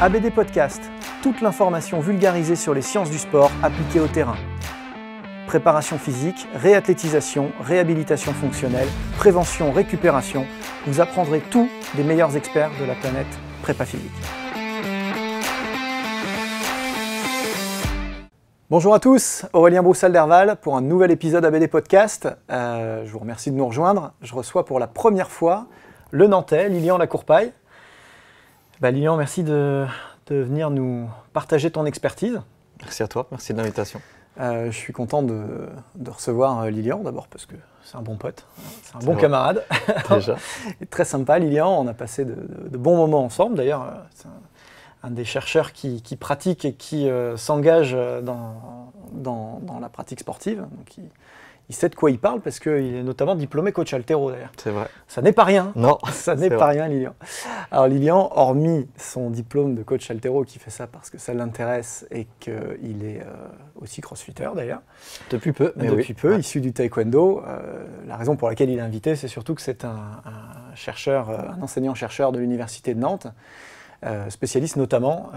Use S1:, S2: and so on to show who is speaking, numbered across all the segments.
S1: ABD Podcast, toute l'information vulgarisée sur les sciences du sport appliquées au terrain. Préparation physique, réathlétisation, réhabilitation fonctionnelle, prévention, récupération, vous apprendrez tout des meilleurs experts de la planète prépa physique. Bonjour à tous, Aurélien Broussal-Derval pour un nouvel épisode ABD Podcast. Euh, je vous remercie de nous rejoindre. Je reçois pour la première fois le Nantais, Lilian Lacourpaille. Bah, Lilian, merci de, venir nous partager ton expertise.
S2: Merci à toi, merci
S1: de l'invitation. Euh, je suis content de, recevoir euh, Lilian, d'abord parce que c'est un bon pote, hein, c'est un bon camarade. Déjà. très sympa, Lilian. On a passé de, bons moments ensemble. D'ailleurs, euh, c'est un, des chercheurs qui, pratique et qui s'engage dans, dans, la pratique sportive. Donc, il sait de quoi il parle parce qu'il est notamment diplômé coach altero d'ailleurs. C'est vrai. Ça n'est pas rien. Non. Ça n'est pas rien, Lilian. Alors Lilian, hormis son diplôme de coach altero qui fait ça parce que ça l'intéresse et qu'il est euh, aussi crossfitter d'ailleurs.
S2: Depuis peu. Mais Depuis peu,
S1: issu du taekwondo. Euh, la raison pour laquelle il est invité, c'est surtout que c'est un, chercheur, euh, un enseignant-chercheur de l'université de Nantes, spécialiste notamment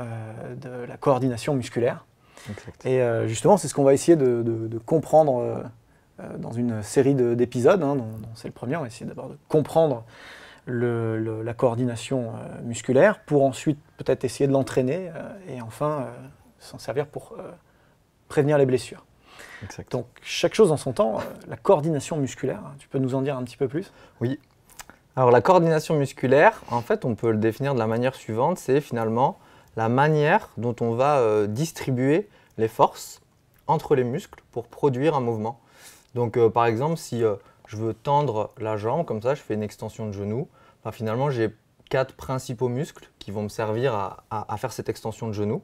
S1: de la coordination musculaire. Exact. Et justement, c'est ce qu'on va essayer de, de comprendre euh, dans une série d'épisodes, hein, c'est le premier, on va essayer d'abord de comprendre la coordination euh, musculaire pour ensuite peut-être essayer de l'entraîner euh, et enfin s'en servir pour prévenir les blessures. Donc chaque chose en son temps, la coordination musculaire, hein. tu peux nous en
S2: dire un petit peu plus Oui. Alors la coordination musculaire, en fait on peut le définir de la manière suivante, c'est finalement la manière dont on va distribuer les forces entre les muscles pour produire un mouvement. Donc euh, par exemple, si euh, je veux tendre la jambe, comme ça, je fais une extension de genou, ben, finalement j'ai quatre principaux muscles qui vont me servir à, faire cette extension de genou.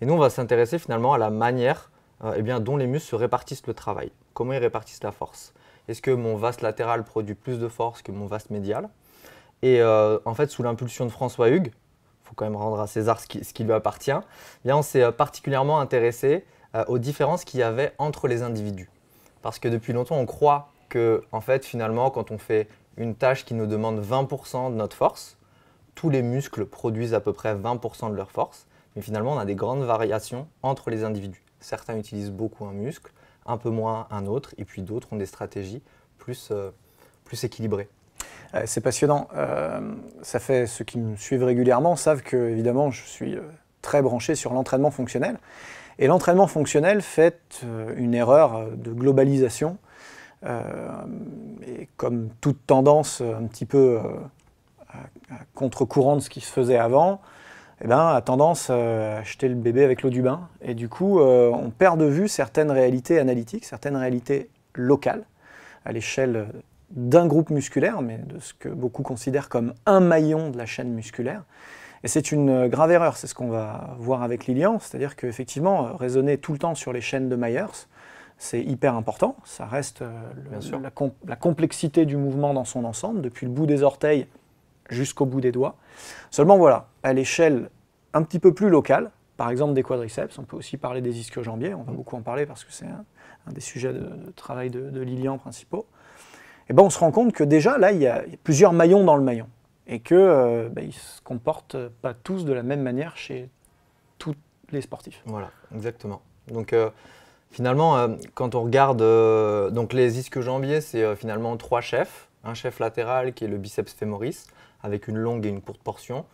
S2: Et nous, on va s'intéresser finalement à la manière euh, eh dont les muscles se répartissent le travail, comment ils répartissent la force. Est-ce que mon vaste latéral produit plus de force que mon vaste médial Et en fait, sous l'impulsion de François Hugues, il faut quand même rendre à César ce qui, lui appartient, eh on s'est particulièrement intéressé aux différences qu'il y avait entre les individus. Parce que depuis longtemps, on croit que, en fait, finalement, quand on fait une tâche qui nous demande 20% de notre force, tous les muscles produisent à peu près 20% de leur force. Mais finalement, on a des grandes variations entre les individus. Certains utilisent beaucoup un muscle, un peu moins un autre, et puis d'autres ont des stratégies plus, euh, plus équilibrées. Euh, c'est passionnant. Euh, ça fait ceux qui me suivent régulièrement
S1: savent que évidemment je suis très branché sur l'entraînement fonctionnel. Et l'entraînement fonctionnel fait euh, une erreur de globalisation. Euh, et comme toute tendance euh, un petit peu à contre-courant de ce qui se faisait avant, eh ben, a tendance à jeter le bébé avec l'eau du bain. Et du coup, on perd de vue certaines réalités analytiques, certaines réalités locales, à l'échelle d'un groupe musculaire, mais de ce que beaucoup considèrent comme un maillon de la chaîne musculaire. Et c'est une euh, grave erreur, c'est ce qu'on va voir avec Lilian, c'est-à-dire qu'effectivement, euh, raisonner tout le temps sur les chaînes de Myers, c'est hyper important, ça reste euh, la, complexité du mouvement dans son ensemble, depuis le bout des orteils jusqu'au bout des doigts. Seulement voilà, à l'échelle un petit peu plus locale, par exemple des quadriceps, on peut aussi parler des ischio-jambiers, on va mm. beaucoup en parler parce que c'est un, des sujets de, travail de, Lilian principaux, et ben on se rend compte que déjà là, il y a plusieurs maillons dans le maillon et qu'ils euh, bah, ne se comportent
S2: pas tous de la même manière chez tous les sportifs. Voilà, exactement. Donc euh, finalement, euh, quand on regarde donc les isques jambiers c'est finalement trois chefs. Un chef latéral qui est le biceps fémoris, avec une longue et une courte portion.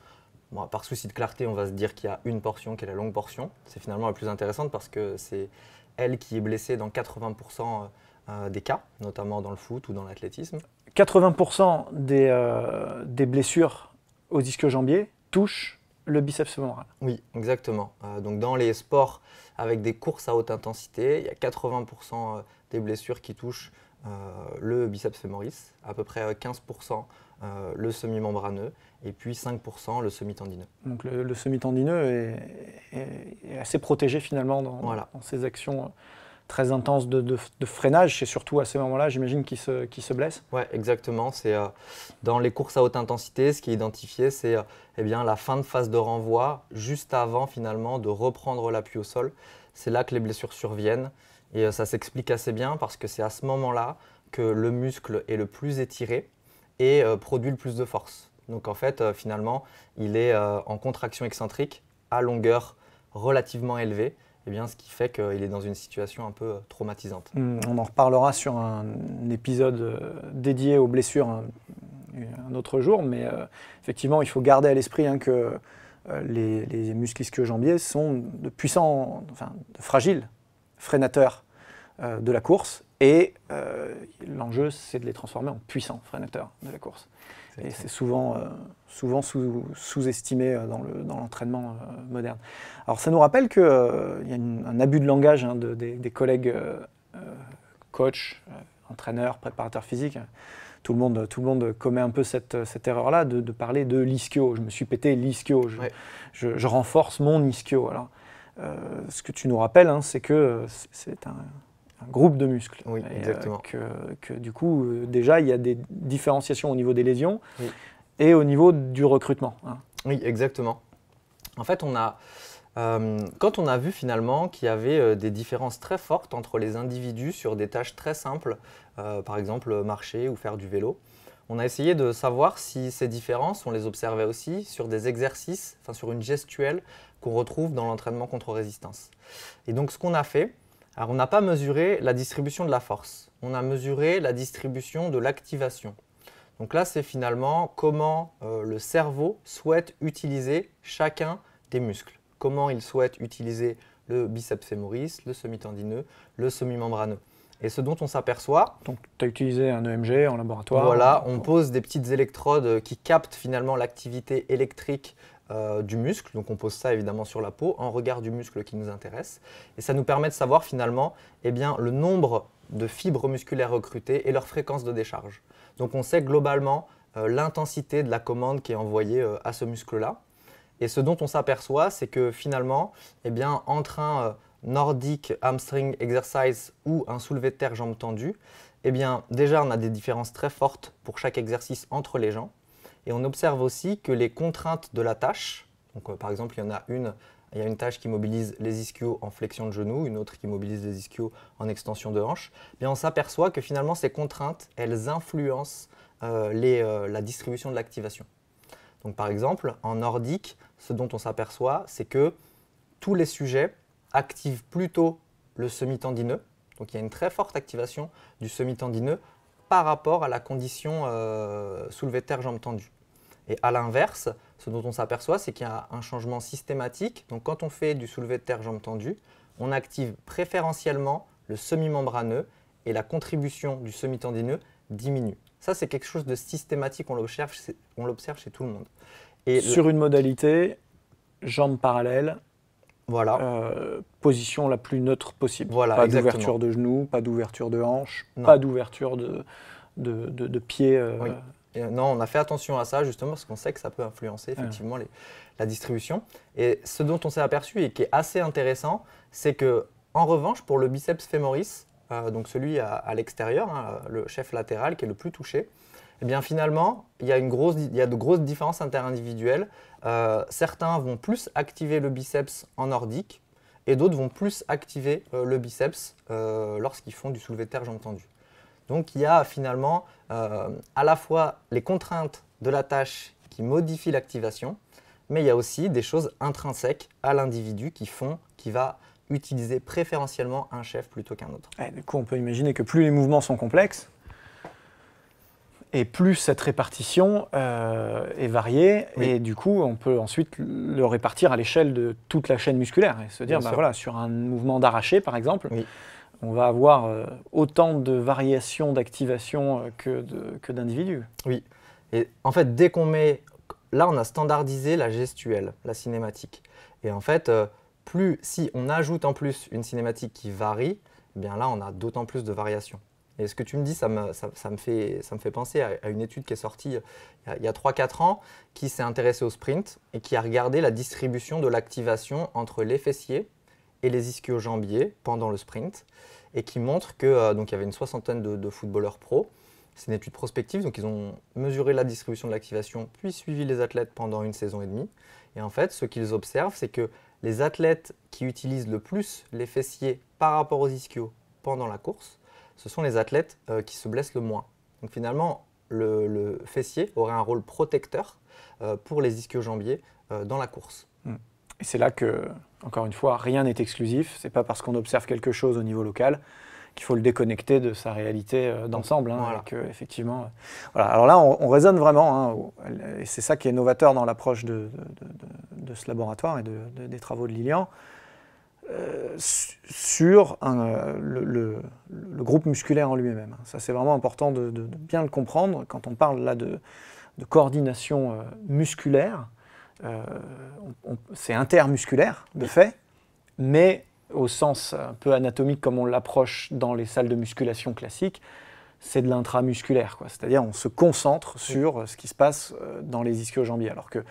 S2: par souci de clarté, on va se dire qu'il y a une portion qui est la longue portion. C'est finalement la plus intéressante parce que c'est elle qui est blessée dans 80% euh, des cas, notamment dans le foot ou dans l'athlétisme.
S1: 80% euh, des, blessures au disque jambier touchent le biceps fémoral.
S2: Oui, exactement. Euh, donc dans les sports avec des courses à haute intensité, il y a 80% des blessures qui touchent le biceps fémoris, à peu près 15% le semi-membraneux et puis 5% le semi-tendineux.
S1: Donc le, semi-tendineux est, assez protégé finalement dans, voilà.
S2: dans ses actions très intense de, freinage. C'est surtout à ce moment là j'imagine, qu'il se, qui se blesse Oui, exactement. C'est euh, dans les courses à haute intensité, ce qui est identifié, c'est euh, eh bien la fin de phase de renvoi, juste avant finalement de reprendre l'appui au sol. C'est là que les blessures surviennent. Et euh, ça s'explique assez bien parce que c'est à ce moment-là que le muscle est le plus étiré et produit le plus de force. Donc en fait, finalement, il est en contraction excentrique à longueur relativement élevée eh bien, ce qui fait qu'il est dans une situation un peu euh, traumatisante.
S1: Hmm, on en reparlera sur un épisode euh, dédié aux blessures hein, un, autre jour, mais euh, effectivement, il faut garder à l'esprit hein, que les, les, muscles ischio-jambiers sont de puissants, enfin, de fragiles freinateurs de la course, et l'enjeu, c'est de les transformer en puissants freinateurs de la course. Et c'est souvent, euh, souvent sous-estimé euh, dans l'entraînement le, euh, dans moderne. Alors ça nous rappelle qu'il y a un abus de langage hein, des, collègues coachs, entraîneurs, préparateurs physiques. Tout le, monde, tout le monde commet un peu cette, erreur-là de, parler de l'ischio. Je me suis pété l'ischio. Je, je, renforce mon ischio. Alors, ce que tu nous rappelles, hein, c'est que c'est un groupe de muscles. Oui, euh, exactement. que, que, du coup, euh, déjà, il y a
S2: des différenciations au niveau des lésions et au niveau du recrutement. Hein. Oui, exactement. En fait, on a, euh, quand on a vu finalement qu'il y avait des différences très fortes entre les individus sur des tâches très simples, par exemple marcher ou faire du vélo, on a essayé de savoir si ces différences, on les observait aussi sur des exercices, enfin sur une gestuelle qu'on retrouve dans l'entraînement contre résistance. Et donc ce qu'on a fait, alors on n'a pas mesuré la distribution de la force, on a mesuré la distribution de l'activation. Donc là, c'est finalement comment euh, le cerveau souhaite utiliser chacun des muscles. Comment il souhaite utiliser le biceps fémoris, le semi-tendineux, le semi-membraneux. Et ce dont on s'aperçoit...
S1: Donc tu as utilisé un EMG en laboratoire Voilà, on
S2: pose des petites électrodes euh, qui captent finalement l'activité électrique euh, du muscle. Donc on pose ça évidemment sur la peau en regard du muscle qui nous intéresse. Et ça nous permet de savoir finalement eh bien, le nombre de fibres musculaires recrutées et leur fréquence de décharge. Donc on sait globalement euh, l'intensité de la commande qui est envoyée euh, à ce muscle-là. Et ce dont on s'aperçoit, c'est que finalement, eh bien, entre un nordique hamstring exercise ou un soulevé de terre jambes tendues, eh bien, déjà on a des différences très fortes pour chaque exercice entre les gens. Et on observe aussi que les contraintes de la tâche, euh, par exemple, il y en a une, tâche qui mobilise les ischios en flexion de genou, une autre qui mobilise les ischios en extension de hanche, on s'aperçoit que finalement ces contraintes, elles influencent euh, euh, la distribution de l'activation. par exemple, en nordique, ce dont on s'aperçoit, c'est que tous les sujets activent plutôt le semi-tendineux, donc il y a une très forte activation du semi-tendineux par rapport à la condition soulevée euh, soulevé de terre jambe tendue. Et à l'inverse, ce dont on s'aperçoit, c'est qu'il y a un changement systématique. Donc quand on fait du soulevé de terre jambe tendue, on active préférentiellement le semi-membraneux et la contribution du semi-tendineux diminue. Ça, c'est quelque chose de systématique, on l'observe chez tout le monde. Et Sur une
S1: modalité, jambes parallèle. Voilà. Euh, position la plus neutre possible. Voilà, pas d'ouverture de genoux, pas d'ouverture de hanches, pas
S2: d'ouverture de,
S1: de, euh.
S2: euh, non, on a fait attention à ça justement parce qu'on sait que ça peut influencer effectivement la distribution. Et ce dont on s'est aperçu et qui est assez intéressant, c'est que en revanche pour le biceps fémoris, donc celui à, l'extérieur, hein, le chef latéral qui est le plus touché, eh bien finalement, il y a, une grosse, a de grosses différences interindividuelles. Euh, certains vont plus activer le biceps en nordique et d'autres vont plus activer euh, le biceps euh, lorsqu'ils font du soulevé de terre j'ai entendu. Donc il y a finalement à la fois les contraintes de la tâche qui modifient l'activation, mais il y a aussi des choses intrinsèques à l'individu qui font, qui va utiliser préférentiellement un chef plutôt qu'un autre. du coup, on peut imaginer que plus les mouvements sont complexes,
S1: et plus cette répartition euh, est variée, et du coup, on peut ensuite le répartir à l'échelle de toute la chaîne musculaire et se dire, bah voilà, sur un mouvement d'arraché, par exemple,
S2: on va avoir euh, autant de variations d'activation euh, que d'individus. oui. Et en fait, dès qu'on met. Là, on a standardisé la gestuelle, la cinématique. Et en fait, plus si on ajoute en plus une cinématique qui varie, eh bien là, on a d'autant plus de variations. Et ce que tu me dis, ça me, fait, penser à, une étude qui est sortie euh, il y a, 3-4 ans, qui s'est intéressée au sprint et qui a regardé la distribution de l'activation entre les fessiers et les ischio-jambiers pendant le sprint, et qui montre que euh, il y avait une soixantaine de, footballeurs pros. C'est une étude prospective, donc ils ont mesuré la distribution de l'activation, puis suivi les athlètes pendant une saison et demie. Et en fait, ce qu'ils observent, c'est que les athlètes qui utilisent le plus les fessiers par rapport aux ischios pendant la course, ce sont les athlètes euh, qui se blessent le moins. Donc finalement, le, fessier aurait un rôle protecteur euh, pour les ischio-jambiers euh, dans la course. Hmm. Et c'est là que, encore une fois, rien n'est exclusif. C'est pas parce qu'on
S1: observe quelque chose au niveau local qu'il faut le déconnecter de sa réalité d'ensemble. Hein, Alors là, on, raisonne vraiment, hein, et c'est ça qui est novateur dans l'approche de, ce laboratoire et des travaux de Lilian. Euh, sur euh, le, groupe musculaire en lui-même. Hein. Ça, c'est vraiment important de, bien le comprendre. Quand on parle là de, coordination euh, musculaire, c'est intermusculaire, de fait, mais au sens un peu anatomique comme on l'approche dans les salles de musculation classiques, c'est de l'intramusculaire. C'est-à-dire on se concentre sur ce qui se passe dans les ischio-jambiers. Alors que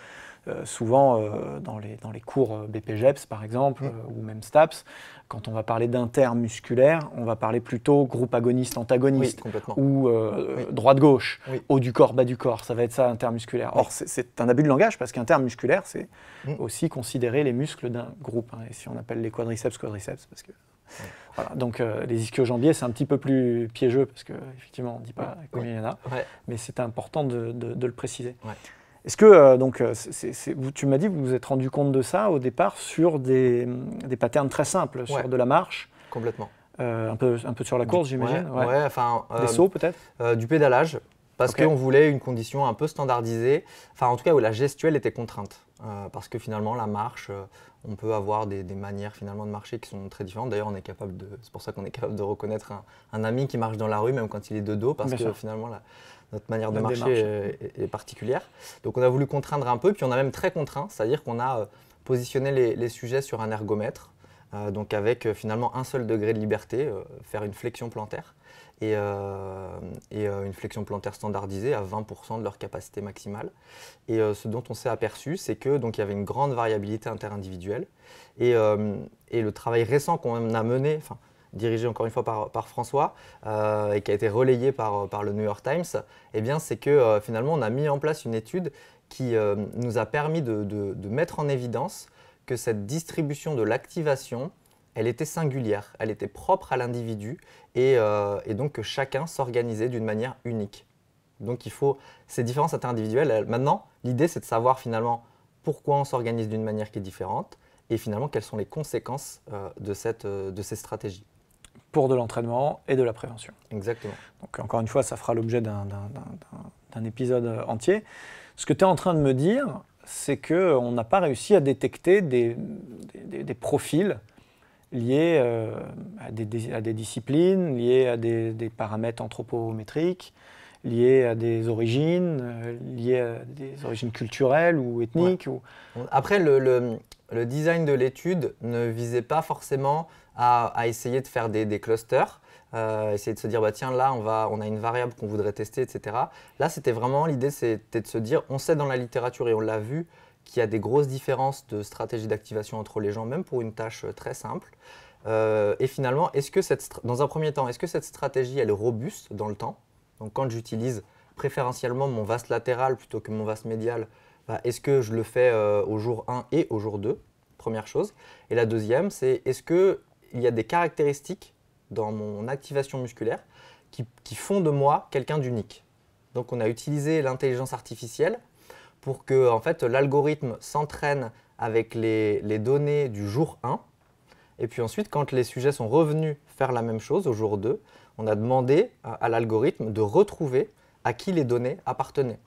S1: euh, souvent, euh, dans, les, cours euh, BPGEPS, par exemple, mm. ou même STAPS, quand on va parler d'intermusculaire, on va parler plutôt groupe agoniste-antagoniste ou droite-gauche, haut du corps, bas du corps, ça va être ça intermusculaire. Or, c'est un abus de langage parce qu'intermusculaire, c'est mm. aussi considérer les muscles d'un groupe. Hein, et si on appelle les quadriceps, quadriceps, parce que. donc les ischio-jambiers, c'est un petit peu plus piégeux parce qu'effectivement, on ne dit pas combien il y en a, mais c'est important de, le préciser. Est-ce que, euh, donc, euh, vous, tu m'as dit vous vous êtes rendu compte de ça au départ sur des, mm, des patterns très simples, sur de la marche Complètement. Euh, un, peu, un peu
S2: sur la course, j'imagine enfin, Des sauts peut-être Du pédalage, parce qu'on voulait une condition un peu standardisée, enfin en tout cas où la gestuelle était contrainte. parce que finalement la marche, on peut avoir des, manières finalement de marcher qui sont très différentes. D'ailleurs, on est capable c'est pour ça qu'on est capable de reconnaître un, ami qui marche dans la rue même quand il est de dos, parce que finalement la, notre manière de marcher est, particulière. Donc on a voulu contraindre un peu, puis on a même très contraint, c'est-à-dire qu'on a euh, positionné les, sujets sur un ergomètre, euh, donc avec euh, finalement un seul degré de liberté, faire une flexion plantaire et, une flexion plantaire standardisée à 20% de leur capacité maximale. Et ce dont on s'est aperçu, c'est que donc il y avait une grande variabilité interindividuelle et, le travail récent qu'on a mené, dirigé encore une fois par, François euh, et qui a été relayé par, euh, le New York Times, eh c'est que euh, finalement on a mis en place une étude qui nous a permis de, mettre en évidence que cette distribution de l'activation, elle était singulière, elle était propre à l'individu et, donc que chacun s'organisait d'une manière unique. Donc il faut ces différences interindividuelles. Maintenant, l'idée c'est de savoir finalement pourquoi on s'organise d'une manière qui est différente et finalement quelles sont les conséquences de, cette, de ces stratégies pour de l'entraînement et de la prévention. Exactement. Donc encore une fois, ça fera l'objet d'un
S1: épisode euh, entier. Ce que tu es en train de me dire, c'est qu'on euh, n'a pas réussi à détecter des, profils liés euh, à, des, à, des, disciplines, liés à des, paramètres anthropométriques, liées à
S2: des origines, euh, liées à des origines culturelles ou ethniques. Ou... Après, le, design de l'étude ne visait pas forcément à, essayer de faire des, clusters. Euh, essayer de se dire bah tiens là on va on a une variable qu'on voudrait tester etc là c'était vraiment l'idée c'était de se dire on sait dans la littérature et on l'a vu qu'il y a des grosses différences de stratégie d'activation entre les gens même pour une tâche euh, très simple et finalement, est-ce que cette dans un premier temps, est-ce que cette stratégie elle est robuste dans le temps donc quand j'utilise préférentiellement mon vaste latéral plutôt que mon vaste médial, bah, est-ce que je le fais euh, au jour 1 et au jour 2 Première chose. Et la deuxième, c'est est-ce qu'il y a des caractéristiques dans mon activation musculaire qui, font de moi quelqu'un d'unique Donc on a utilisé l'intelligence artificielle pour que fait, l'algorithme s'entraîne avec les données du jour 1. Et puis ensuite, quand les sujets sont revenus faire la même chose au jour 2, on a demandé à l'algorithme de retrouver à qui les données appartenaient.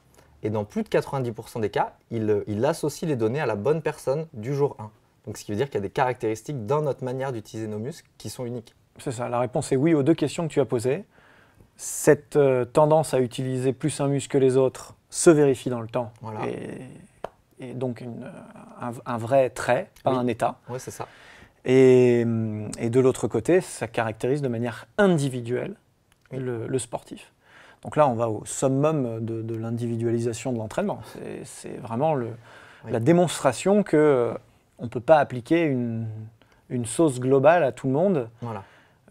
S2: Et dans plus de 90% des cas, euh, il, associe les données à la bonne personne du jour 1. Donc ce qui veut dire qu'il y a des caractéristiques dans notre manière d'utiliser nos muscles qui sont uniques. C'est ça, la réponse est oui aux deux questions que tu as posées. Cette euh, tendance à utiliser
S1: plus un muscle que les autres se vérifie dans le temps. Et, donc euh, un, vrai trait, pas un état. Oui, c'est ça. Mm, et, de l'autre côté, ça caractérise de manière individuelle le, sportif. Donc là, on va au summum de, l'individualisation de l'entraînement. C'est vraiment le, la démonstration que euh, on ne peut pas appliquer une, sauce globale à tout le monde.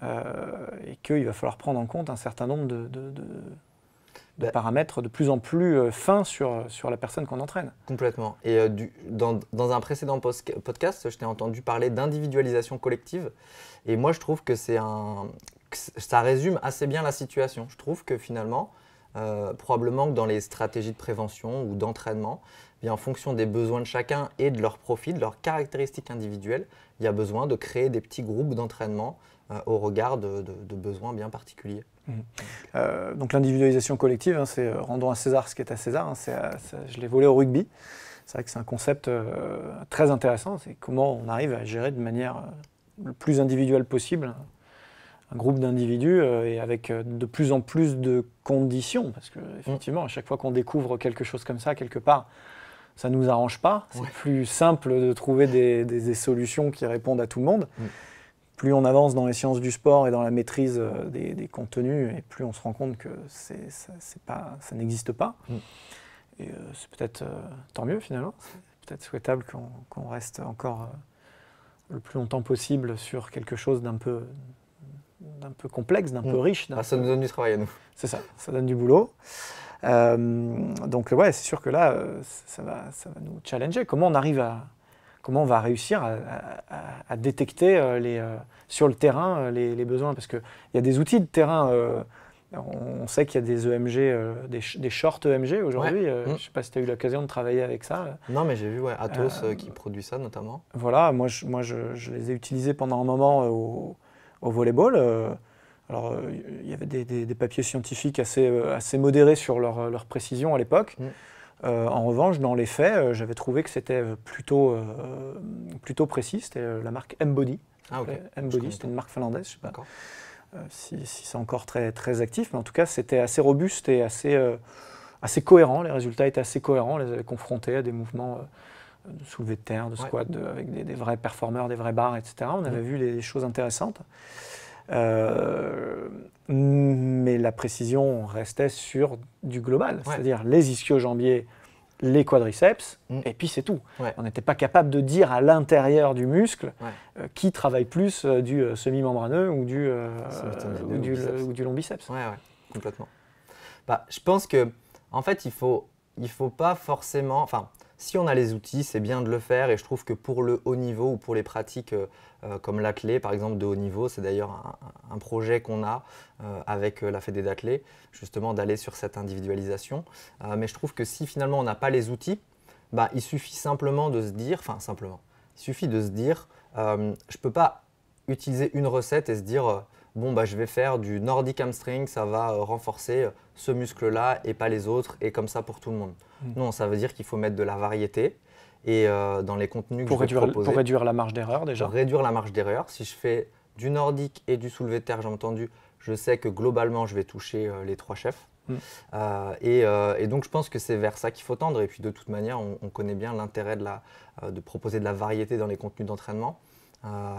S1: Euh, et qu'il va falloir prendre en compte un certain nombre de de bah, paramètres
S2: de plus en plus euh, fins sur, euh, sur la personne qu'on entraîne. Complètement. Et euh, dans, dans, un précédent podcast, je t'ai entendu parler d'individualisation collective. Et moi, je trouve que, c'est un, ça résume assez bien la situation. Je trouve que finalement, probablement que dans les stratégies de prévention ou d'entraînement, eh en fonction des besoins de chacun et de leur profil, de leurs caractéristiques individuelles, il y a besoin de créer des petits groupes d'entraînement au regard de besoins bien particuliers.
S1: Euh, donc l'individualisation collective, hein, c'est euh, rendons à César ce qui est à César. Hein, euh, je l'ai volé au rugby. C'est vrai que c'est un concept très intéressant. C'est comment on arrive à gérer de manière le plus individuelle possible un groupe d'individus et avec de plus en plus de conditions. Parce que mm. effectivement, à chaque fois qu'on découvre quelque chose comme ça quelque part, ça ne nous arrange pas. C'est plus simple de trouver des, solutions qui répondent à tout le monde. Mm plus on avance dans les sciences du sport et dans la maîtrise euh, des, contenus, et plus on se rend compte que ça, pas, ça n'existe pas. Mm. Et euh, c'est peut-être euh, tant mieux finalement. C'est peut-être souhaitable qu'on reste encore le plus longtemps possible sur quelque chose d'un peu, d'un peu complexe, d'un mm. peu riche. Ah, ça nous donne du travail à nous. C'est ça, ça donne du boulot. donc ouais, c'est sûr que là, ça va, ça va nous challenger. Comment on arrive à, comment on va réussir à, détecter euh, euh, sur le terrain euh, les, besoins. Parce qu'il y a des outils de terrain. on sait qu'il y a des EMG, des, shorts EMG aujourd'hui. Mm. Je ne sais pas si tu as eu l'occasion de travailler avec ça. Non, mais j'ai vu Atos qui
S2: produit ça notamment.
S1: Voilà, moi, je, moi je, les ai utilisés pendant un moment au, au volleyball. Alors, il y avait des, papiers scientifiques assez, modérés sur leur, précision à l'époque. Mm. Euh, en revanche, dans les faits, euh, j'avais trouvé que c'était euh, plutôt, plutôt précis. C'était la marque Embody. Ah, Embody, c'était une marque finlandaise, je sais pas si, c'est encore très, très actif, mais en tout cas, c'était assez robuste et assez, assez cohérent. Les résultats étaient assez cohérents. on Les avait confrontés à des mouvements de soulevé de terre, de squat, avec des, vrais performeurs, des vrais bars, etc. On avait mmh. vu des choses intéressantes. Euh, mais la précision restait sur du global, c'est-à-dire les ischio-jambiers, les quadriceps, mm. et puis c'est tout. On n'était pas capable de dire à l'intérieur du muscle euh, qui travaille plus euh, du semi-membraneux ou du,
S2: du, long biceps. complètement. Bah, je pense que, en fait, il faut, il faut pas forcément. Enfin, si on a les outils, c'est bien de le faire et je trouve que pour le haut niveau ou pour les pratiques euh, euh, comme la clé, par exemple, de haut niveau, c'est d'ailleurs un, projet qu'on a euh, avec la Fédé clé justement d'aller sur cette individualisation. mais je trouve que si finalement on n'a pas les outils, bah, il suffit simplement de se dire, enfin simplement, il suffit de se dire, je ne peux pas utiliser une recette et se dire bon bah je vais faire du Nordic hamstring, ça va euh, renforcer euh, ce muscle-là et pas les autres, et comme ça pour tout le monde. Hmm. Non, ça veut dire qu'il faut mettre de la variété et euh, dans les contenus que pour je réduire, Pour réduire la marge d'erreur déjà. Pour réduire la marge d'erreur. Si je fais du Nordic et du soulevé de terre, j'ai entendu, je sais que globalement je vais toucher les trois chefs. Hmm. et, donc je pense que c'est vers ça qu'il faut tendre. Et puis de toute manière, on, connaît bien l'intérêt de proposer de la variété dans les contenus d'entraînement. Euh,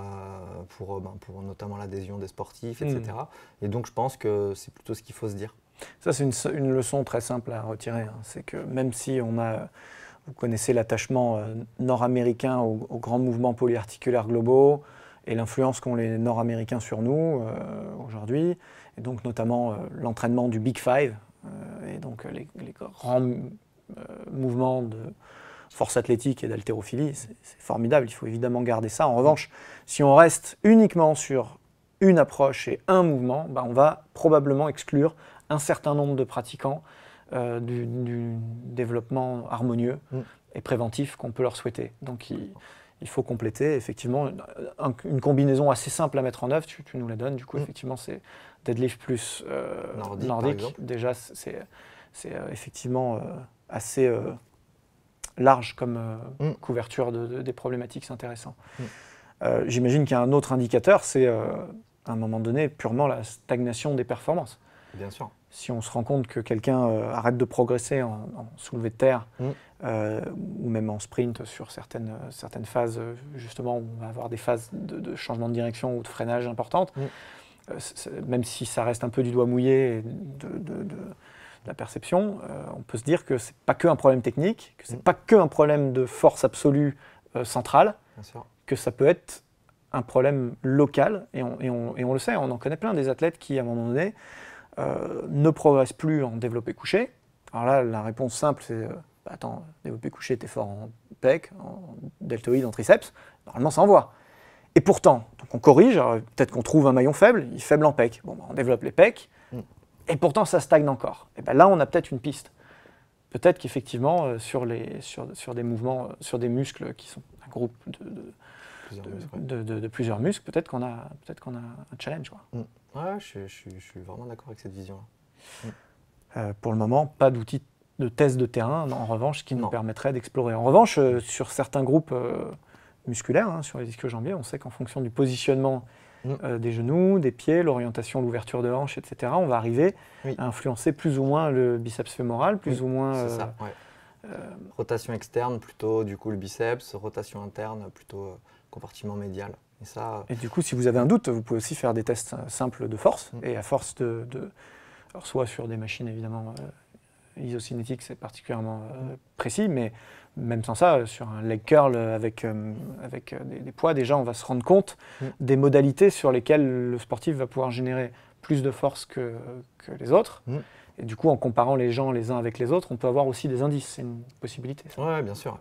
S2: pour, euh, ben, pour notamment l'adhésion des sportifs, hmm. etc. Et donc je pense que c'est plutôt ce qu'il faut se dire. Ça, c'est une, leçon très
S1: simple à retirer. Hein. C'est que même si on a, vous connaissez l'attachement euh, nord-américain aux, grands mouvements polyarticulaires globaux et l'influence qu'ont les Nord-Américains sur nous aujourd'hui, et donc notamment l'entraînement du Big Five, et donc les grands mouvements de, force athlétique et d'haltérophilie, c'est formidable, il faut évidemment garder ça. En revanche, si on reste uniquement sur une approche et un mouvement, ben, on va probablement exclure un certain nombre de pratiquants euh, du, développement harmonieux mm. et préventif qu'on peut leur souhaiter. Donc il, faut compléter effectivement une, combinaison assez simple à mettre en œuvre, tu, nous la donnes, du coup mm. effectivement c'est deadlift plus euh, nordique, déjà c'est euh, effectivement assez large comme euh, mm. couverture de, des problématiques, c'est intéressant. Mm. Euh, j'imagine qu'il y a un autre indicateur, c'est euh, à un moment donné purement la stagnation des performances. Bien sûr. Si on se rend compte que quelqu'un arrête de progresser en, soulevé de terre mm. ou même en sprint sur certaines, certaines phases, justement, où on va avoir des phases de, de changement de direction ou de freinage importantes, même si ça reste un peu du doigt mouillé, de, la perception, euh, on peut se dire que c'est pas que un problème technique, que c'est mm. pas que un problème de force absolue euh, centrale, que ça peut être un problème local, et on, le sait, on en connaît plein des athlètes qui, à un moment donné, euh, ne progressent plus en développé couché. Alors là, la réponse simple, c'est bah, attends, développé couché, t'es fort en pec, en deltoïde, en triceps, normalement ça envoie. Et pourtant, on corrige, peut-être qu'on trouve un maillon faible, il faible en pec. Bon, bah, on développe les pecs, mm et pourtant ça stagne encore. Et ben là, on a peut-être une piste. Peut-être qu'effectivement, euh, sur, les, sur, sur des mouvements, euh, sur des muscles qui sont un groupe de, de, plusieurs, muscles, peut-être qu'on a, peut qu'on a un challenge. Quoi.
S2: Mm. je, suis vraiment d'accord avec cette vision. Mm.
S1: Euh, pour le moment, pas d'outils de test de terrain, en revanche, qui nous permettrait d'explorer. En revanche, sur certains groupes musculaires, hein, sur les ischios jambiers, on sait qu'en fonction du positionnement Mm. Euh, des genoux, des pieds, l'orientation, l'ouverture de hanches, etc. On va arriver à influencer plus ou moins le biceps fémoral, plus ou moins. Euh, ça,
S2: euh, rotation externe plutôt du coup le biceps, rotation interne plutôt euh, compartiment médial. Et, ça, et
S1: du coup, si vous avez un doute, vous pouvez aussi faire des tests simples de force. Mm. Et à force de, de alors soit sur des machines évidemment isocinétique, c'est particulièrement euh, précis, mais même sans ça, sur un leg curl avec, euh, avec euh, des, poids, déjà, on va se rendre compte mm. des modalités sur lesquelles le sportif va pouvoir générer plus de force que, les autres. Mm. Et du coup, en comparant les gens les uns
S2: avec les autres, on peut avoir aussi des indices. C'est une possibilité. Oui, bien sûr.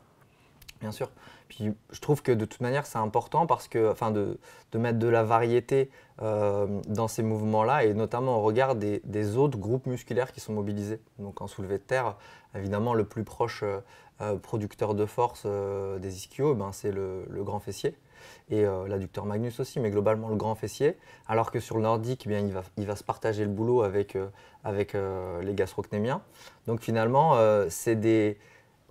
S2: Bien sûr. Puis je trouve que de toute manière, c'est important parce que, de, mettre de la variété euh, dans ces mouvements-là et notamment au regard des, autres groupes musculaires qui sont mobilisés. Donc en soulevé de terre, évidemment, le plus proche euh, euh, producteur de force des ischios, eh ben, c'est le, grand fessier et l'adducteur magnus aussi, mais globalement le grand fessier. Alors que sur le nordique, eh il va, se partager le boulot avec, avec les gastrocnémiens. Donc finalement, c'est des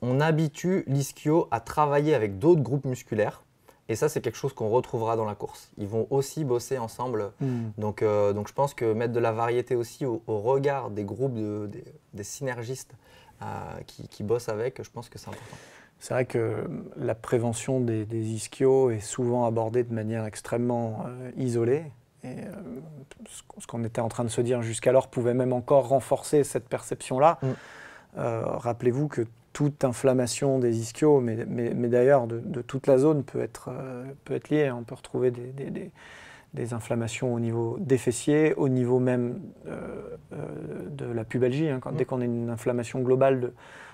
S2: on habitue l'ischio à travailler avec d'autres groupes musculaires. Et ça, c'est quelque chose qu'on retrouvera dans la course. Ils vont aussi bosser ensemble. Hmm. Donc, euh, donc, je pense que mettre de la variété aussi au, regard des groupes, des, synergistes euh, qui, qui, bossent avec, je pense que c'est important.
S1: C'est vrai que la prévention des, des ischios est souvent abordée de manière extrêmement euh, isolée. Et ce qu'on était en train de se dire jusqu'alors pouvait même encore renforcer cette perception-là. Hmm. Rappelez-vous que toute inflammation des ischios, mais, d'ailleurs de, toute la zone peut être, euh, peut être liée. On peut retrouver des, des, inflammations au niveau des fessiers, au niveau même euh, euh, de la pubalgie. Hein. Mm. dès qu'on a une inflammation globale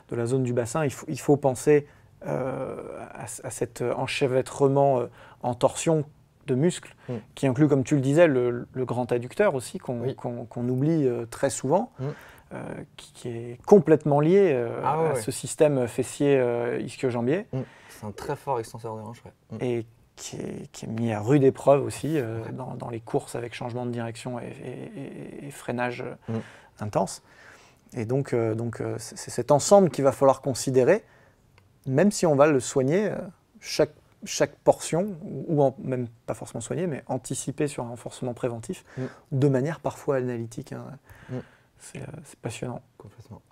S1: de, la zone du bassin, il faut, penser à, cet enchevêtrement en torsion de muscles, mm. qui inclut, comme tu le disais, le, grand adducteur aussi, qu'on oublie très souvent. Mm. Euh, qui, est complètement lié euh, ah à ce système fessier euh, ischio-jambier. Mm.
S2: C'est un très fort extenseur de hanche.
S1: Mm. Et qui est, mis à rude épreuve aussi dans, les courses avec changement de direction et, freinage mm. intense. Et donc, donc c'est cet ensemble qu'il va falloir considérer, même si on va le soigner, chaque, chaque portion, ou, même pas forcément soigner, mais anticiper sur un renforcement préventif, de manière parfois analytique. Hein. Euh, c'est passionnant. Complètement.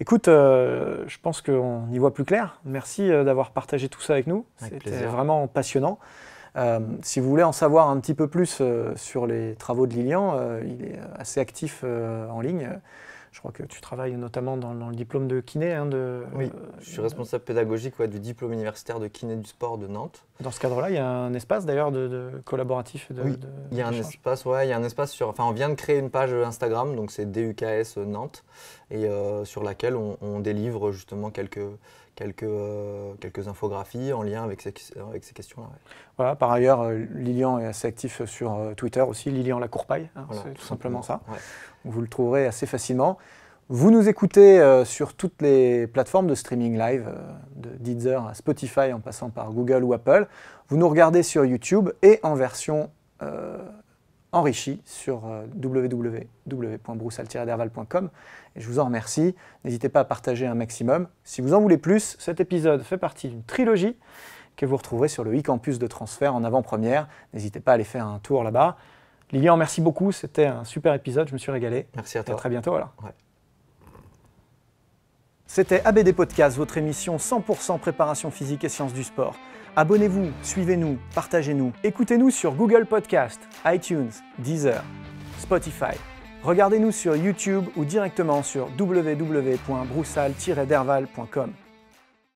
S1: Écoute, euh, je pense qu'on y voit plus clair. Merci euh, d'avoir partagé tout ça avec nous. C'était vraiment passionnant. si vous voulez en savoir un petit peu plus sur les travaux de Lilian, il est assez actif en ligne. Je crois que tu travailles notamment dans, le diplôme de kiné. Hein, oui, euh,
S2: je suis responsable pédagogique du diplôme universitaire de kiné du sport de Nantes.
S1: Dans ce cadre-là, il y a un espace d'ailleurs de, collaboratif de, oui, il y a un
S2: espace, ouais, il y un espace sur. Enfin, on vient de créer une page Instagram, donc c'est DUKS euh, Nantes, et euh, sur laquelle on, délivre justement quelques, quelques, euh, quelques infographies en lien avec ces, avec ces questions-là.
S1: Voilà, par ailleurs, euh, Lilian est assez actif sur euh, Twitter aussi, Lilian la Courpaille, hein, c'est tout simplement, ça. Vous le trouverez assez facilement. Vous nous écoutez sur toutes les plateformes de streaming live, de Deezer à Spotify en passant par Google ou Apple. Vous nous regardez sur YouTube et en version enrichi sur euh, www.broussal-derval.com. Et je vous en remercie. N'hésitez pas à partager un maximum. Si vous en voulez plus, cet épisode fait partie d'une trilogie que vous retrouverez sur le e-campus de transfert en avant-première. N'hésitez pas à aller faire un tour là-bas. Lilian, merci beaucoup. C'était un super épisode. Je me suis régalé. Merci à toi. à très bientôt alors. C'était ABD Podcast, votre émission 100% préparation physique et sciences du sport. Abonnez-vous, suivez-nous, partagez-nous. Écoutez-nous sur Google Podcast, iTunes, Deezer, Spotify. Regardez-nous sur YouTube ou directement sur www.broussal-derval.com.